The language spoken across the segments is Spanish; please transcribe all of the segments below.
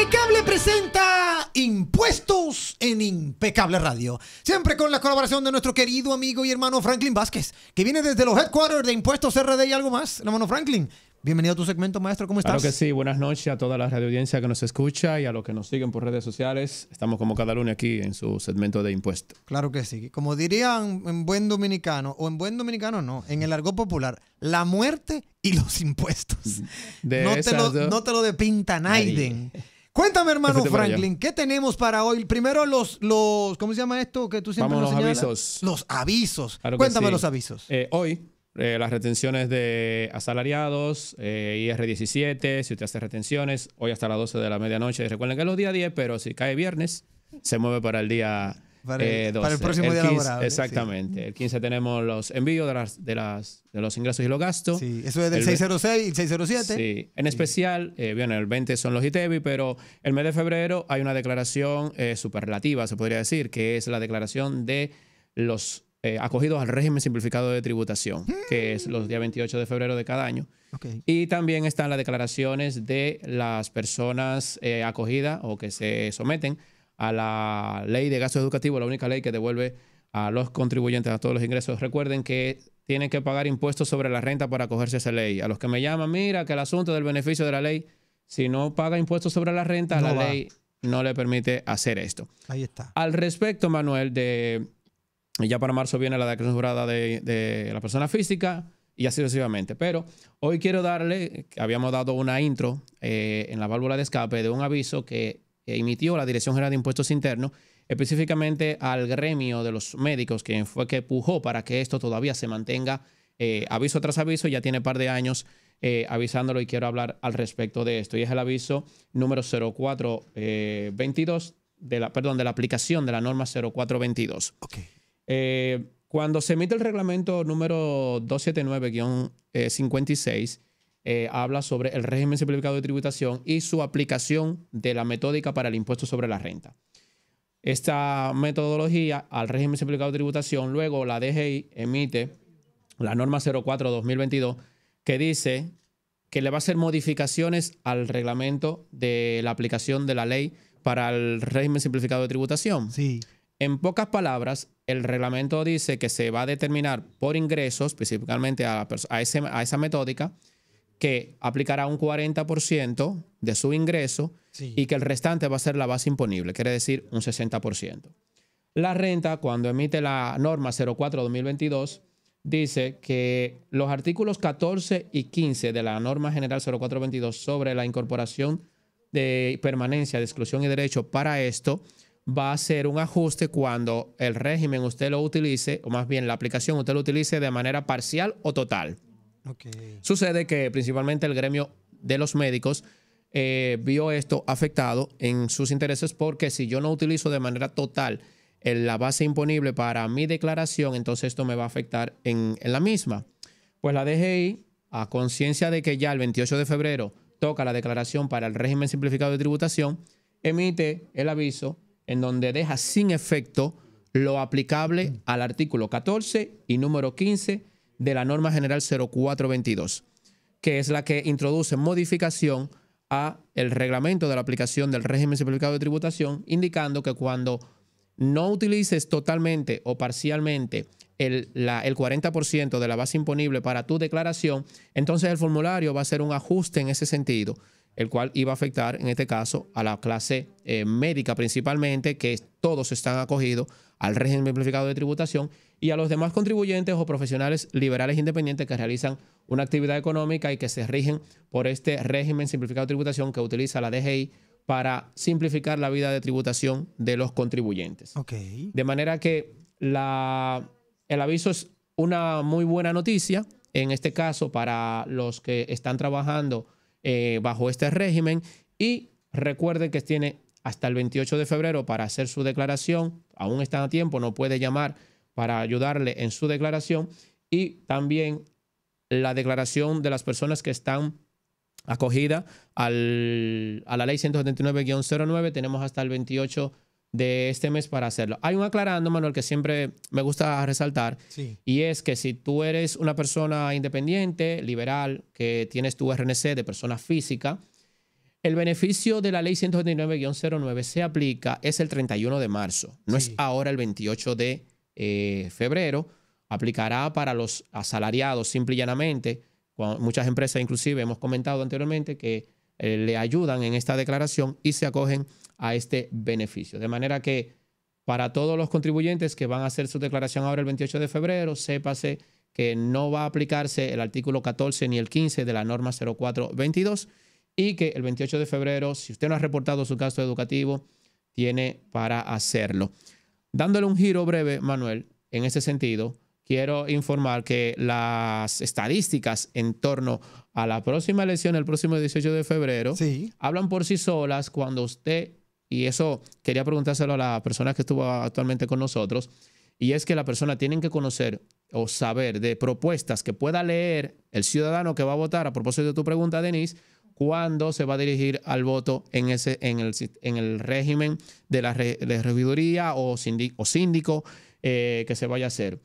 Impecable presenta Impuestos en Impecable Radio. Siempre con la colaboración de nuestro querido amigo y hermano Franklin Vázquez, que viene desde los headquarters de Impuestos RD y algo más. Hermano Franklin, bienvenido a tu segmento, maestro. ¿Cómo estás? Claro que sí. Buenas noches a toda la radio audiencia que nos escucha y a los que nos siguen por redes sociales. Estamos como cada lunes aquí en su segmento de Impuestos. Claro que sí. Como dirían en buen dominicano, o en buen dominicano no, en el argot popular, la muerte y los impuestos. no, te lo, no, te Naiden. Cuéntame, hermano este Franklin, ¿qué tenemos para hoy? Primero los, los ¿cómo se llama esto que tú siempre Vamos los avisos. Los avisos. Cuéntame los avisos. Eh, hoy, eh, las retenciones de asalariados, eh, IR17, si usted hace retenciones, hoy hasta las 12 de la medianoche. Recuerden que es los días 10, pero si cae viernes, se mueve para el día para el, eh, próximo día Exactamente. El 15 tenemos los envíos de, las, de, los ingresos y los gastos. Sí, eso es del 606 y 607. Sí, en especial, eh, el 20 son los ITEBI, pero el mes de febrero hay una declaración eh, superlativa, se podría decir, que es la declaración de los eh, acogidos al régimen simplificado de tributación, que es los días 28 de febrero de cada año. Y también están las declaraciones de las personas acogidas o que se someten a la ley de gastos educativos, la única ley que devuelve a los contribuyentes a todos los ingresos. Recuerden que tienen que pagar impuestos sobre la renta para acogerse a esa ley. A los que me llaman, mira que el asunto del beneficio de la ley, si no paga impuestos sobre la renta, la ley no le permite hacer esto. Ahí está. Al respecto, Manuel, de ya para marzo viene la declaración jurada de, la persona física y así sucesivamente. Pero hoy quiero darle, habíamos dado una intro eh, en la válvula de escape de un aviso que que emitió la Dirección General de Impuestos Internos, específicamente al gremio de los médicos, quien fue que pujó para que esto todavía se mantenga eh, aviso tras aviso, ya tiene un par de años eh, avisándolo y quiero hablar al respecto de esto. Y es el aviso número 0422, eh, de la, perdón, de la aplicación de la norma 0422. Okay. cuando se emite el reglamento número 279-56, eh, habla sobre el régimen simplificado de tributación y su aplicación de la metódica para el impuesto sobre la renta. Esta metodología al régimen simplificado de tributación, luego la DGI emite la norma 04-2022 que dice que le va a hacer modificaciones al reglamento de la aplicación de la ley para el régimen simplificado de tributación. Sí. En pocas palabras, el reglamento dice que se va a determinar por ingresos, específicamente a, a esa metódica, que aplicará un 40% de su ingreso y que el restante va a ser la base imponible, quiere decir un 60%. La renta, cuando emite la norma 04-2022, dice que los artículos 14 y 15 de la norma general 0422 sobre la incorporación de permanencia, de exclusión y derecho para esto va a ser un ajuste cuando el régimen usted lo utilice, o más bien la aplicación usted lo utilice de manera parcial o total. Sucede que principalmente el gremio de los médicos eh, vio esto afectado en sus intereses porque si yo no utilizo de manera total eh, la base imponible para mi declaración, entonces esto me va a afectar en, en la misma. Pues la DGI, a conciencia de que ya el 28 de febrero toca la declaración para el régimen simplificado de tributación, emite el aviso en donde deja sin efecto lo aplicable al artículo 14 y número 15 de la norma general 0422, que es la que introduce modificación a el reglamento de la aplicación del régimen simplificado de tributación, indicando que cuando no utilices totalmente o parcialmente el, la, 40% de la base imponible para tu declaración, entonces el formulario va a ser un ajuste en ese sentido el cual iba a afectar en este caso a la clase eh, médica principalmente, que todos están acogidos al régimen simplificado de tributación y a los demás contribuyentes o profesionales liberales independientes que realizan una actividad económica y que se rigen por este régimen simplificado de tributación que utiliza la DGI para simplificar la vida de tributación de los contribuyentes. De manera que la, el aviso es una muy buena noticia, en este caso para los que están trabajando eh, bajo este régimen y recuerden que tiene hasta el 28 de febrero para hacer su declaración, aún están a tiempo, no puede llamar para ayudarle en su declaración y también la declaración de las personas que están acogidas a la ley 179-09 tenemos hasta el 28 de febrero de este mes para hacerlo. Hay un aclarando, Manuel, que siempre me gusta resaltar, y es que si tú eres una persona independiente, liberal, que tienes tu RNC de persona física, el beneficio de la ley 129 09 se aplica, es el 31 de marzo, no es ahora el 28 de eh, febrero, aplicará para los asalariados simple y llanamente. muchas empresas inclusive hemos comentado anteriormente que eh, le ayudan en esta declaración y se acogen a este beneficio. De manera que para todos los contribuyentes que van a hacer su declaración ahora el 28 de febrero, sépase que no va a aplicarse el artículo 14 ni el 15 de la norma 0422 y que el 28 de febrero, si usted no ha reportado su caso educativo, tiene para hacerlo. Dándole un giro breve, Manuel, en ese sentido, quiero informar que las estadísticas en torno a la próxima elección, el próximo 18 de febrero, hablan por sí solas cuando usted, y eso quería preguntárselo a la persona que estuvo actualmente con nosotros, y es que la persona tiene que conocer o saber de propuestas que pueda leer el ciudadano que va a votar, a propósito de tu pregunta, Denise, cuándo se va a dirigir al voto en, ese, en, el, en el régimen de la regiduría o, síndico, eh, que se vaya a hacer.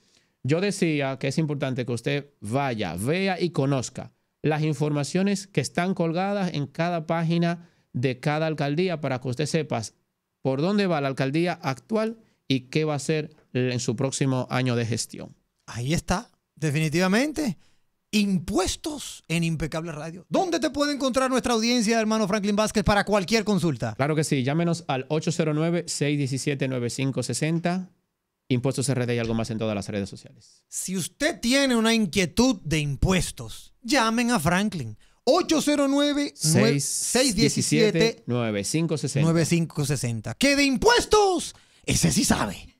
Yo decía que es importante que usted vaya, vea y conozca las informaciones que están colgadas en cada página de cada alcaldía para que usted sepa por dónde va la alcaldía actual y qué va a hacer en su próximo año de gestión. Ahí está, definitivamente. Impuestos en Impecable Radio. ¿Dónde te puede encontrar nuestra audiencia, hermano Franklin Vázquez, para cualquier consulta? Claro que sí, llámenos al 809-617-9560. Impuestos RD y algo más en todas las redes sociales. Si usted tiene una inquietud de impuestos, llamen a Franklin. 809-617-9560. Que de impuestos, ese sí sabe.